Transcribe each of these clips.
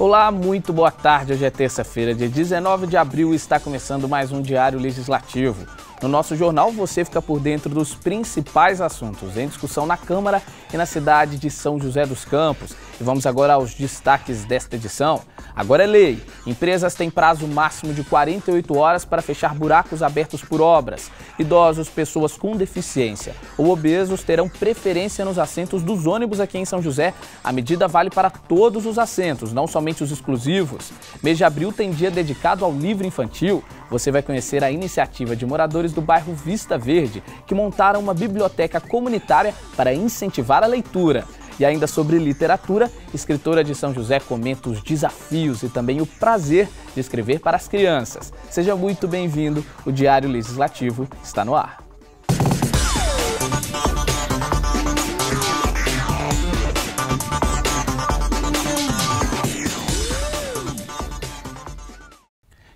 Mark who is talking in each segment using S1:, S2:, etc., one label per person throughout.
S1: Olá, muito boa tarde. Hoje é terça-feira, dia 19 de abril e está começando mais um Diário Legislativo. No nosso jornal você fica por dentro dos principais assuntos em discussão na Câmara e na cidade de São José dos Campos. E vamos agora aos destaques desta edição. Agora é lei. Empresas têm prazo máximo de 48 horas para fechar buracos abertos por obras. Idosos, pessoas com deficiência ou obesos terão preferência nos assentos dos ônibus aqui em São José. A medida vale para todos os assentos, não somente os exclusivos. Mês de abril tem dia dedicado ao livro infantil. Você vai conhecer a iniciativa de moradores do bairro Vista Verde, que montaram uma biblioteca comunitária para incentivar a leitura. E ainda sobre literatura, escritora de São José comenta os desafios e também o prazer de escrever para as crianças. Seja muito bem-vindo, o Diário Legislativo está no ar.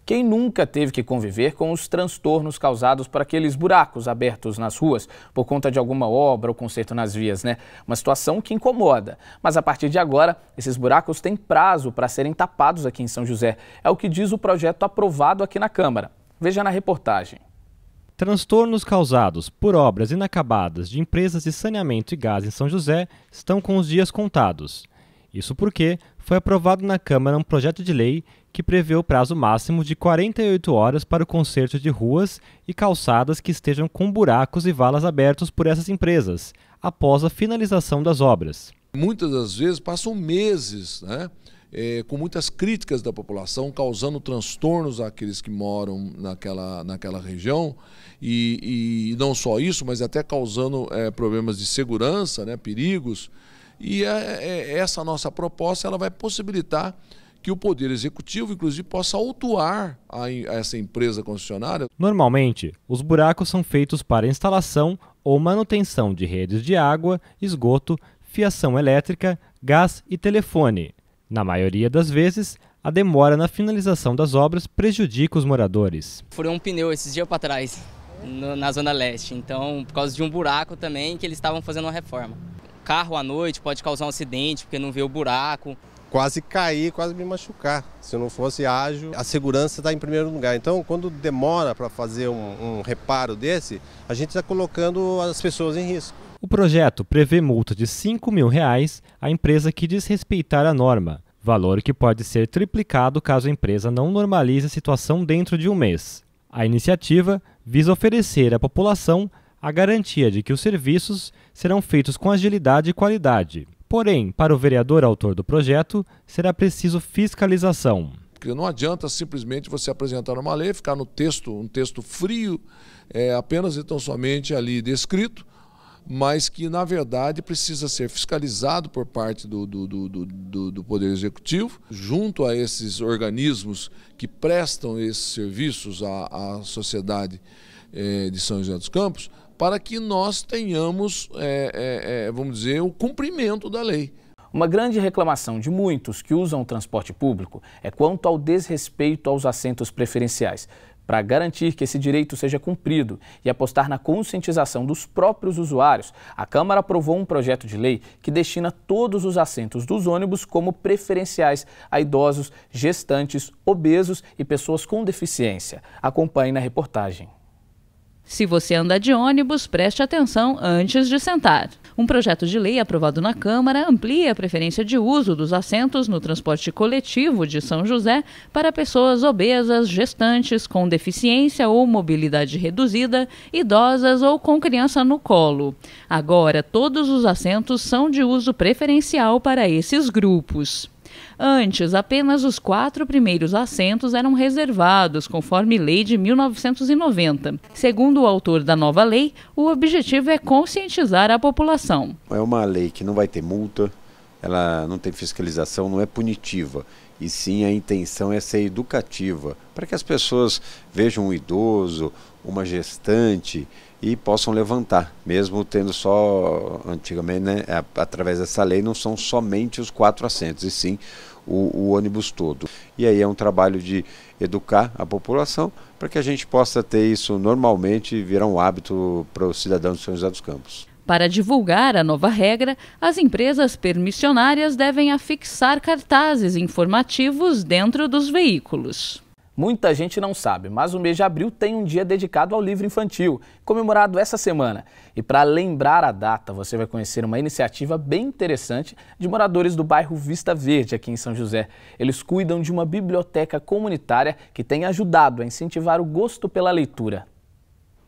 S1: Quem nunca teve que conviver com os transtornos causados por aqueles buracos abertos nas ruas por conta de alguma obra ou conserto nas vias, né? Uma situação que incomoda. Mas a partir de agora, esses buracos têm prazo para serem tapados aqui em São José. É o que diz o projeto aprovado aqui na Câmara. Veja na
S2: reportagem. Transtornos causados por obras inacabadas de empresas de saneamento e gás em São José estão com os dias contados. Isso porque foi aprovado na Câmara um projeto de lei que prevê o prazo máximo de 48 horas para o conserto de ruas e calçadas que estejam com buracos e valas abertos por essas empresas, após a finalização das obras.
S3: Muitas das vezes passam meses, né? É, com muitas críticas da população, causando transtornos àqueles que moram naquela, naquela região. E, e não só isso, mas até causando é, problemas de segurança, né, perigos. E a, é, a, é, é essa nossa proposta ela vai possibilitar
S2: que o Poder Executivo, inclusive, possa autuar a, essa
S3: empresa concessionária.
S2: Normalmente, os buracos são feitos para instalação ou manutenção de redes de água, esgoto, fiação elétrica, gás e telefone. Na maioria das vezes, a demora na finalização das obras prejudica os moradores.
S1: Furou um pneu
S4: esses dias para trás, no, na Zona Leste, então, por causa de um buraco também que eles estavam fazendo uma reforma carro à noite, pode causar um acidente porque não vê o buraco.
S2: Quase cair
S5: quase me machucar. Se não fosse ágil, a segurança está em primeiro lugar. Então, quando demora para fazer um, um reparo desse, a gente está colocando as pessoas em risco. O projeto
S2: prevê multa de 5 mil reais à empresa que desrespeitar a norma, valor que pode ser triplicado caso a empresa não normalize a situação dentro de um mês. A iniciativa visa oferecer à população a garantia de que os serviços serão feitos com agilidade e qualidade. Porém, para o vereador autor do projeto, será preciso fiscalização.
S3: porque Não adianta simplesmente você apresentar uma lei, ficar no texto, um texto frio, é, apenas então somente ali descrito, mas que, na verdade, precisa ser fiscalizado por parte do, do, do, do, do Poder Executivo, junto a esses organismos que prestam esses serviços à, à sociedade é, de São José dos Campos, para que nós tenhamos, é,
S1: é, é, vamos dizer, o cumprimento da lei. Uma grande reclamação de muitos que usam o transporte público é quanto ao desrespeito aos assentos preferenciais. Para garantir que esse direito seja cumprido e apostar na conscientização dos próprios usuários, a Câmara aprovou um projeto de lei que destina todos os assentos dos ônibus como preferenciais a idosos, gestantes, obesos e pessoas com deficiência. Acompanhe na reportagem.
S4: Se você anda de ônibus, preste atenção antes de sentar. Um projeto de lei aprovado na Câmara amplia a preferência de uso dos assentos no transporte coletivo de São José para pessoas obesas, gestantes, com deficiência ou mobilidade reduzida, idosas ou com criança no colo. Agora, todos os assentos são de uso preferencial para esses grupos. Antes, apenas os quatro primeiros assentos eram reservados, conforme lei de 1990. Segundo o autor da nova lei, o objetivo é conscientizar a população.
S2: É uma lei que não vai ter multa, ela não tem fiscalização, não é punitiva. E sim, a intenção é ser educativa, para que as pessoas vejam um idoso, uma gestante, e possam levantar, mesmo tendo só, antigamente, né, através dessa lei, não são somente os quatro assentos, e sim o, o ônibus todo. E aí é um trabalho de educar a população para que a gente possa ter isso normalmente e virar um hábito para o cidadão de São José dos Campos.
S4: Para divulgar a nova regra, as empresas permissionárias devem afixar cartazes
S1: informativos dentro dos veículos. Muita gente não sabe, mas o mês de abril tem um dia dedicado ao livro infantil, comemorado essa semana. E para lembrar a data, você vai conhecer uma iniciativa bem interessante de moradores do bairro Vista Verde, aqui em São José. Eles cuidam de uma biblioteca comunitária que tem ajudado a incentivar o gosto pela leitura.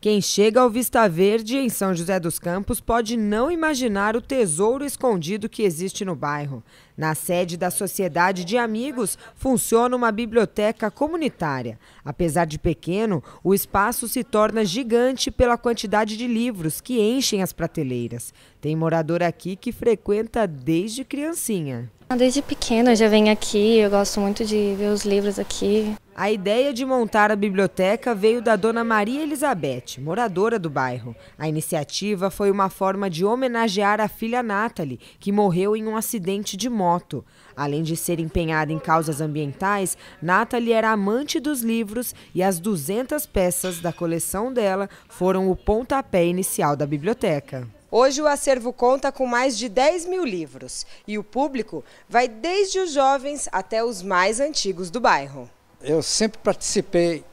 S1: Quem chega ao Vista Verde, em São José dos Campos, pode não
S6: imaginar o tesouro escondido que existe no bairro. Na sede da Sociedade de Amigos funciona uma biblioteca comunitária. Apesar de pequeno, o espaço se torna gigante pela quantidade de livros que enchem as prateleiras. Tem morador aqui que frequenta desde criancinha.
S1: Desde pequena eu já venho aqui, eu gosto muito de ver os livros aqui.
S6: A ideia de montar a biblioteca veio da dona Maria Elizabeth, moradora do bairro. A iniciativa foi uma forma de homenagear a filha Natalie, que morreu em um acidente de moto. Além de ser empenhada em causas ambientais, Natalie era amante dos livros e as 200 peças da coleção dela foram o pontapé inicial da biblioteca. Hoje o acervo conta com mais de 10 mil livros e o público vai desde os jovens até os mais antigos do bairro
S4: eu sempre participei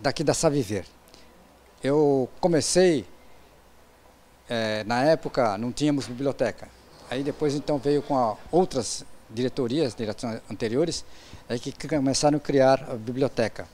S4: daqui da Saviver. Eu comecei, é, na época não tínhamos biblioteca. Aí depois então veio com outras diretorias, direções anteriores, aí que começaram a criar a biblioteca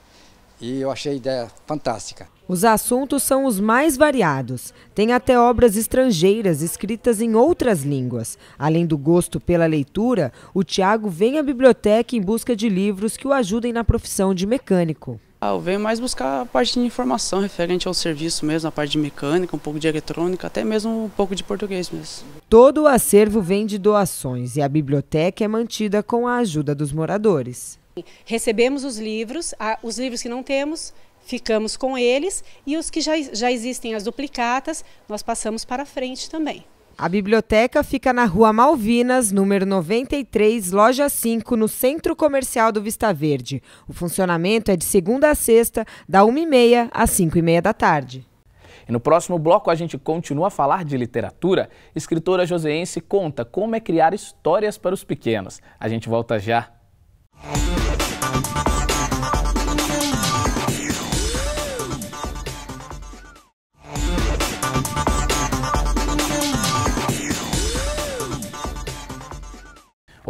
S4: e eu achei a ideia fantástica.
S6: Os assuntos são os mais variados. Tem até obras estrangeiras escritas em outras línguas. Além do gosto pela leitura, o Tiago vem à biblioteca em busca de livros que o ajudem na profissão de mecânico.
S1: Ah, eu venho mais buscar a parte de informação referente ao serviço mesmo, a parte de mecânica, um pouco de eletrônica, até mesmo um pouco de português mesmo.
S6: Todo o acervo vem de doações e a biblioteca é mantida com a ajuda dos moradores. Recebemos os livros, os livros que não temos, ficamos com eles e os que já, já existem, as duplicatas, nós passamos para frente também. A biblioteca fica na Rua Malvinas, número 93, loja 5, no Centro Comercial do Vista Verde. O funcionamento é de segunda a sexta, da 1h30 às 5h30 da tarde.
S1: E no próximo bloco a gente continua a falar de literatura. Escritora joseense conta como é criar histórias para os pequenos. A gente volta já. Bye.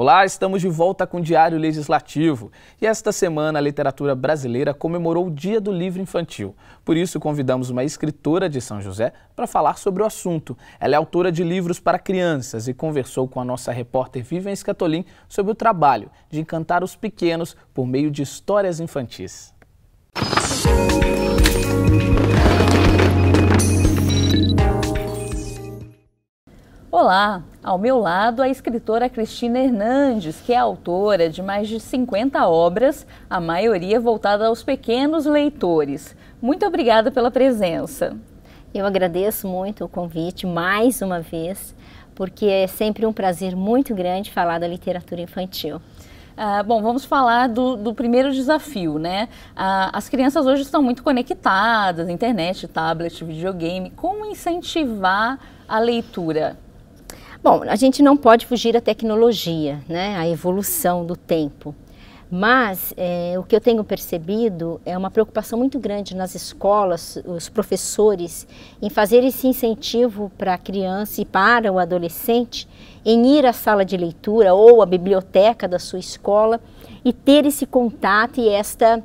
S1: Olá, estamos de volta com o Diário Legislativo. E esta semana a literatura brasileira comemorou o Dia do Livro Infantil. Por isso convidamos uma escritora de São José para falar sobre o assunto. Ela é autora de livros para crianças e conversou com a nossa repórter Vivian Escatolim sobre o trabalho de encantar os pequenos por meio de histórias infantis.
S4: Olá, ao meu lado, a escritora Cristina Hernandes, que é autora de mais de 50 obras, a maioria voltada aos pequenos leitores. Muito
S7: obrigada pela presença. Eu agradeço muito o convite mais uma vez, porque é sempre um prazer muito grande falar da literatura infantil. Ah,
S4: bom, vamos falar do, do primeiro desafio, né? Ah, as crianças hoje estão muito conectadas, internet, tablet, videogame. Como incentivar a leitura?
S7: Bom, a gente não pode fugir da tecnologia, né? A evolução do tempo. Mas é, o que eu tenho percebido é uma preocupação muito grande nas escolas, os professores, em fazer esse incentivo para a criança e para o adolescente em ir à sala de leitura ou à biblioteca da sua escola e ter esse contato e esta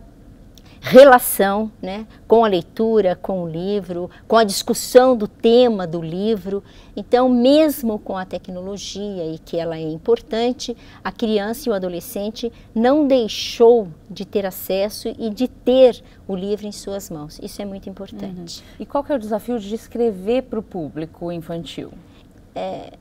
S7: relação né, com a leitura, com o livro, com a discussão do tema do livro. Então, mesmo com a tecnologia e que ela é importante, a criança e o adolescente não deixou de ter acesso e de ter o livro em suas mãos. Isso é muito importante. Uhum. E qual que é o desafio de escrever para o público infantil? É,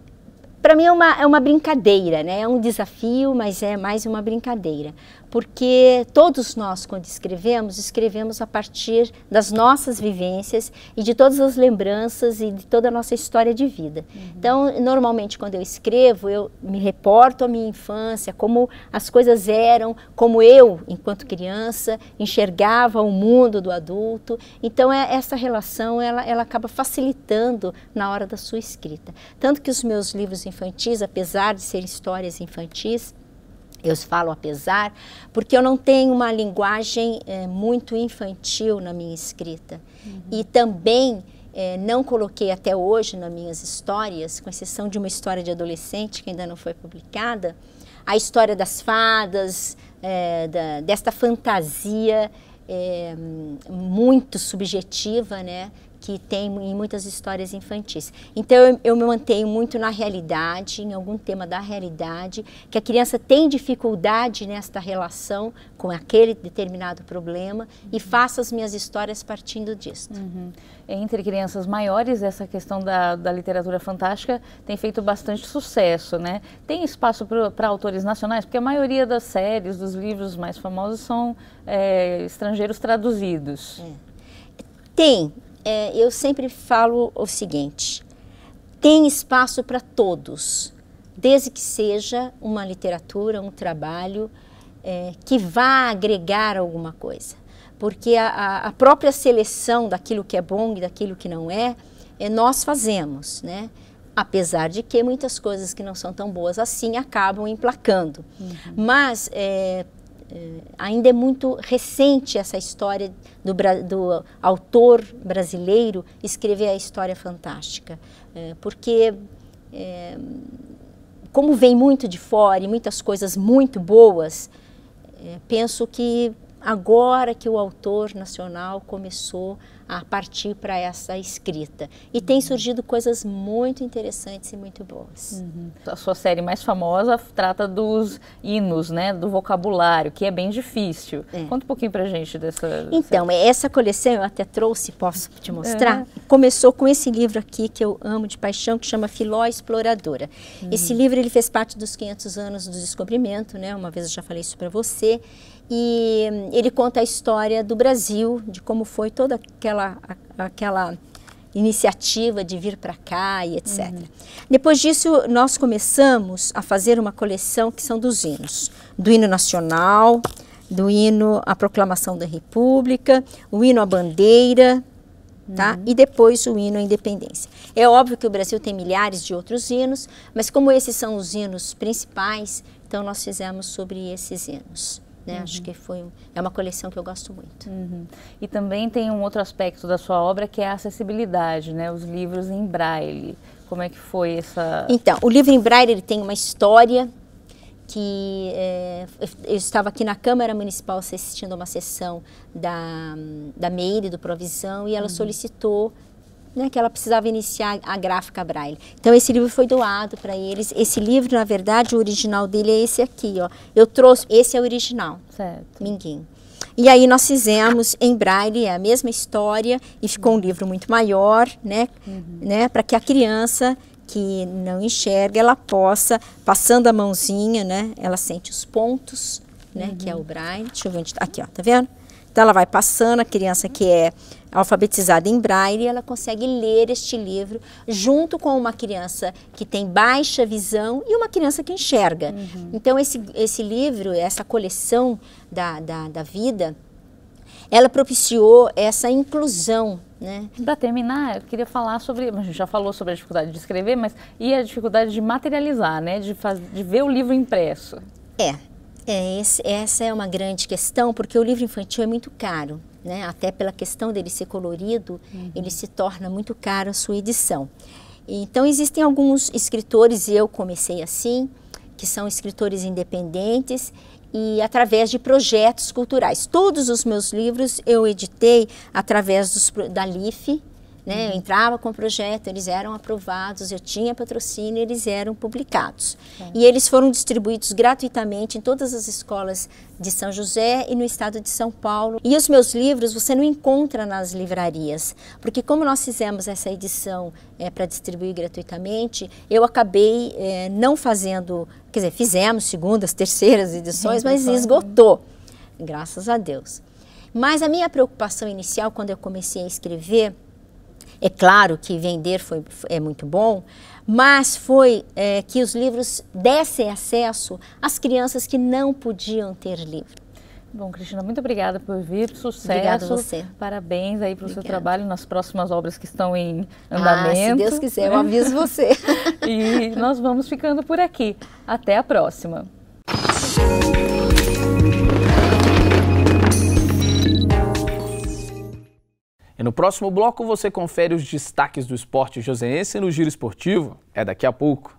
S7: para mim é uma, é uma brincadeira, né? é um desafio, mas é mais uma brincadeira porque todos nós, quando escrevemos, escrevemos a partir das nossas vivências e de todas as lembranças e de toda a nossa história de vida. Uhum. Então, normalmente, quando eu escrevo, eu me reporto à minha infância, como as coisas eram, como eu, enquanto criança, enxergava o mundo do adulto. Então, é, essa relação, ela, ela acaba facilitando na hora da sua escrita. Tanto que os meus livros infantis, apesar de serem histórias infantis, eu falo apesar, porque eu não tenho uma linguagem é, muito infantil na minha escrita. Uhum. E também é, não coloquei até hoje nas minhas histórias, com exceção de uma história de adolescente que ainda não foi publicada, a história das fadas, é, da, desta fantasia é, muito subjetiva, né, que tem em muitas histórias infantis. Então eu, me mantenho muito na realidade, em algum tema da realidade, que a criança tem dificuldade nesta relação com aquele determinado problema uhum. e faço as minhas histórias partindo disto. Uhum. Entre crianças maiores, essa questão da, da literatura fantástica
S4: tem feito bastante sucesso, né? Tem espaço para autores nacionais, porque a maioria das séries, dos livros mais famosos são é, estrangeiros traduzidos. É.
S7: Tem, é, eu sempre falo o seguinte: tem espaço para todos, desde que seja uma literatura, um trabalho é, que vá agregar alguma coisa. Porque a, a, própria seleção daquilo que é bom e daquilo que não é, é, nós fazemos, né? Apesar de que muitas coisas que não são tão boas assim acabam emplacando. Uhum. Mas é, eh, ainda é muito recente essa história do, do autor brasileiro escrever a história fantástica, eh, porque eh, como vem muito de fora e muitas coisas muito boas, penso que agora que o autor nacional começou a partir para essa escrita. E tem surgido coisas muito interessantes e muito boas. Uhum. A sua série mais famosa trata dos hinos, né, do
S4: vocabulário, que é bem difícil. É. Conta um pouquinho para gente dessa.
S7: Então, série. essa coleção eu até trouxe, posso te uhum. mostrar. É. Começou com esse livro aqui que eu amo de paixão, que chama Filó Exploradora. Uhum. Esse livro ele fez parte dos 500 anos do descobrimento, né? Uma vez eu já falei isso para você e ele conta a história do Brasil, de como foi toda aquela, aquela iniciativa de vir para cá e etc. Uhum. Depois disso, nós começamos a fazer uma coleção que são dos hinos, do hino nacional, do hino à proclamação da República, o hino à bandeira, Tá? Uhum. E depois o hino à independência. É óbvio que o Brasil tem milhares de outros hinos, mas como esses são os hinos principais, então nós fizemos sobre esses hinos. Né? Uhum. Acho que foi é uma coleção que eu gosto muito. Uhum. E também tem um outro
S4: aspecto da sua obra que é a acessibilidade, né? Os livros em braille. Como é que foi
S7: essa? Então, o livro em braille ele tem uma história que é, eu estava aqui na Câmara Municipal assistindo a uma sessão da, da Meire, do Provisão, e ela uhum. solicitou né, que ela precisava iniciar a gráfica braille. Então esse livro foi doado para eles. Esse livro, na verdade, o original dele é esse aqui, ó. Eu trouxe, esse é o original. Certo. Minguim. E aí nós fizemos em braille é a mesma história e ficou um livro muito maior, né, uhum. né, para que a criança que não enxerga, ela possa, passando a mãozinha, né, ela sente os pontos, né, uhum. que é o uhum. braille. Deixa eu ver onde tá. Aqui, ó, tá vendo? Então ela vai passando, a criança que é alfabetizada em braille, ela consegue ler este livro junto com uma criança que tem baixa visão e uma criança que enxerga. Uhum. Então esse, esse livro, essa coleção da, da, da vida, ela propiciou essa inclusão né? Para terminar, eu queria falar sobre, a gente já falou sobre a dificuldade de escrever, mas e a dificuldade de materializar, né? De, faz, de ver o livro impresso. É, é, esse, essa é uma grande questão, porque o livro infantil é muito caro. Né? Até pela questão dele ser colorido, uhum. ele se torna muito caro a sua edição. Então, existem alguns escritores, e eu comecei assim, que são escritores independentes e através de projetos culturais. Todos os meus livros eu editei através dos, da LIFE, né? Eu entrava com o projeto, eles eram aprovados, eu tinha patrocínio, eles eram publicados. Tá. E eles foram distribuídos gratuitamente em todas as escolas de São José e no estado de São Paulo. E os meus livros você não encontra nas livrarias, porque como nós fizemos essa edição é, para distribuir gratuitamente, eu acabei é, não fazendo, quer dizer, fizemos segundas, terceiras edições, mas esgotou, graças a Deus. Mas a minha preocupação inicial quando eu comecei a escrever é claro que vender foi, é muito bom, mas foi é, que os livros dessem acesso às crianças que não podiam ter livro. Bom, Cristina, muito obrigada por vir, sucesso. Obrigada a você. Parabéns aí para o seu trabalho
S4: nas próximas obras que estão em andamento. Ah, se Deus quiser, eu aviso
S7: você.
S4: e nós vamos ficando por aqui. Até a próxima.
S1: E no próximo bloco você confere os destaques do esporte joseense no Giro Esportivo. É daqui a pouco.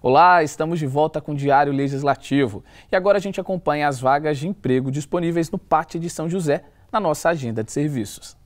S1: Olá, estamos de volta com o Diário Legislativo. E agora a gente acompanha as vagas de emprego disponíveis no Pátio de São José na nossa agenda de serviços.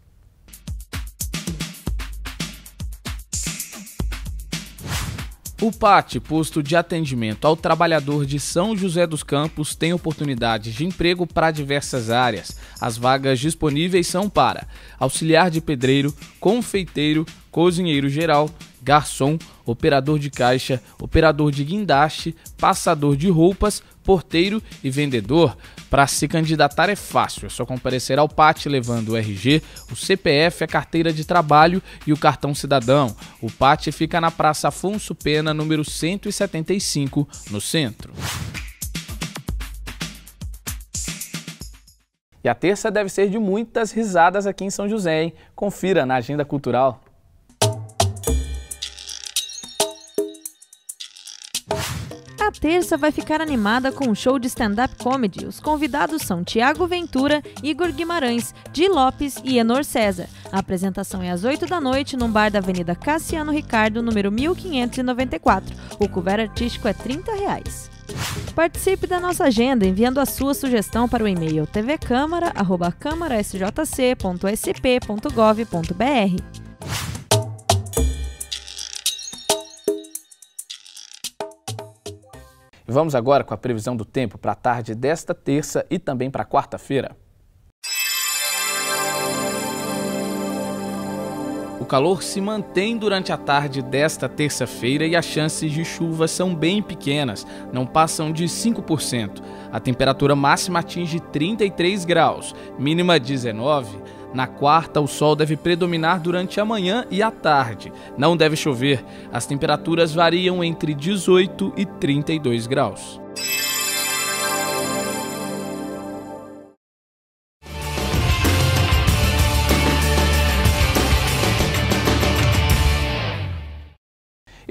S1: O PAT, posto de atendimento ao trabalhador de São José dos Campos, tem oportunidades de emprego para diversas áreas. As vagas disponíveis são para auxiliar de pedreiro, confeiteiro, cozinheiro geral, garçom, operador de caixa, operador de guindaste, passador de roupas, porteiro e vendedor. Para se candidatar é fácil, é só comparecer ao PAT levando o RG, o CPF, a carteira de trabalho e o cartão cidadão. O PAT fica na Praça Afonso Pena, número 175, no centro. E a terça deve ser de muitas risadas aqui em São José, hein? Confira na agenda cultural.
S6: terça vai ficar animada com um show de stand-up comedy. Os convidados são Tiago Ventura, Igor Guimarães, Di Lopes e Enor César. A apresentação é às 8 da noite num bar da Avenida Cassiano Ricardo, número 1594. O couvert artístico é R$ 30. Reais. Participe da nossa agenda enviando a sua sugestão para o e-mail tvcâmara.câmarasjc.sp.gov.br.
S1: Vamos agora com a previsão do tempo para a tarde desta terça e também para quarta-feira. O calor se mantém durante a tarde desta terça-feira e as chances de chuva são bem pequenas, não passam de 5%. A temperatura máxima atinge 33 graus, mínima 19 na quarta, o sol deve predominar durante a manhã e a tarde. Não deve chover. As temperaturas variam entre 18 e 32 graus.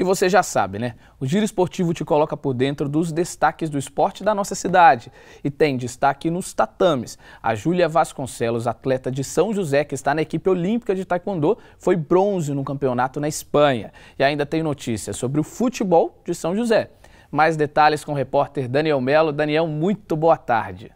S1: você já sabe, né? O Giro Esportivo te coloca por dentro dos destaques do esporte da nossa cidade. E tem destaque nos tatames. A Júlia Vasconcelos, atleta de São José, que está na equipe olímpica de taekwondo, foi bronze no campeonato na Espanha. E ainda tem notícias sobre o futebol de São José. Mais detalhes com o repórter Daniel Melo. Daniel, muito boa tarde.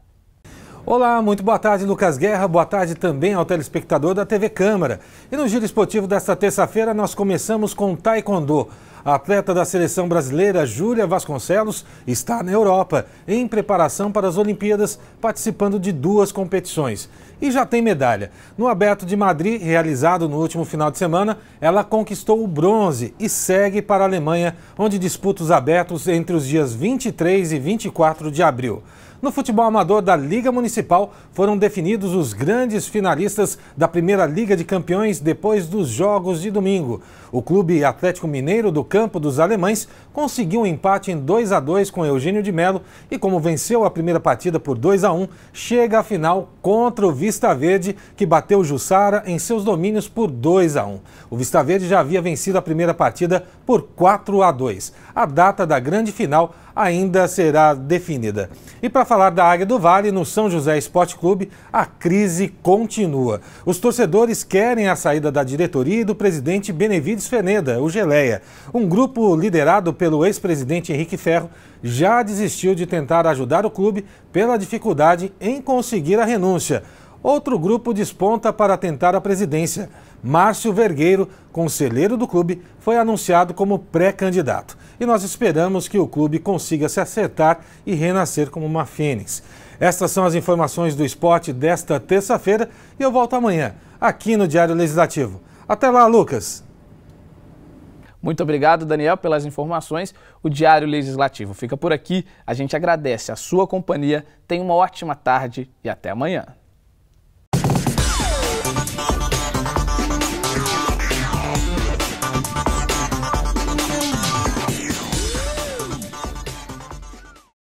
S5: Olá, muito boa tarde, Lucas Guerra. Boa tarde também ao telespectador da TV Câmara. E no Giro Esportivo desta terça-feira, nós começamos com Taekwondo. A atleta da seleção brasileira, Júlia Vasconcelos, está na Europa, em preparação para as Olimpíadas, participando de duas competições. E já tem medalha. No Aberto de Madrid, realizado no último final de semana, ela conquistou o bronze e segue para a Alemanha, onde disputa os abertos entre os dias 23 e 24 de abril. No futebol amador da Liga Municipal, foram definidos os grandes finalistas da primeira Liga de Campeões depois dos jogos de domingo. O Clube Atlético Mineiro do Campo dos Alemães conseguiu um empate em 2 a 2 com Eugênio de Melo e, como venceu a primeira partida por 2 a 1, chega à final contra o Vista Verde, que bateu o Jussara em seus domínios por 2 a 1. O Vista Verde já havia vencido a primeira partida por 4 a 2. A data da grande final ainda será definida. E para falar da Águia do Vale, no São José Esporte Clube, a crise continua. Os torcedores querem a saída da diretoria e do presidente Benevides Euclides Feneda, o Geleia. Um grupo liderado pelo ex-presidente Henrique Ferro já desistiu de tentar ajudar o clube pela dificuldade em conseguir a renúncia. Outro grupo desponta para tentar a presidência. Márcio Vergueiro, conselheiro do clube, foi anunciado como pré-candidato. E nós esperamos que o clube consiga se acertar e renascer como uma fênix. Estas são as informações do esporte desta terça-feira e eu volto amanhã, aqui no Diário Legislativo. Até lá, Lucas!
S1: Muito obrigado, Daniel, pelas informações. O Diário Legislativo fica por aqui. A gente agradece a sua companhia. Tenha uma ótima tarde e até amanhã.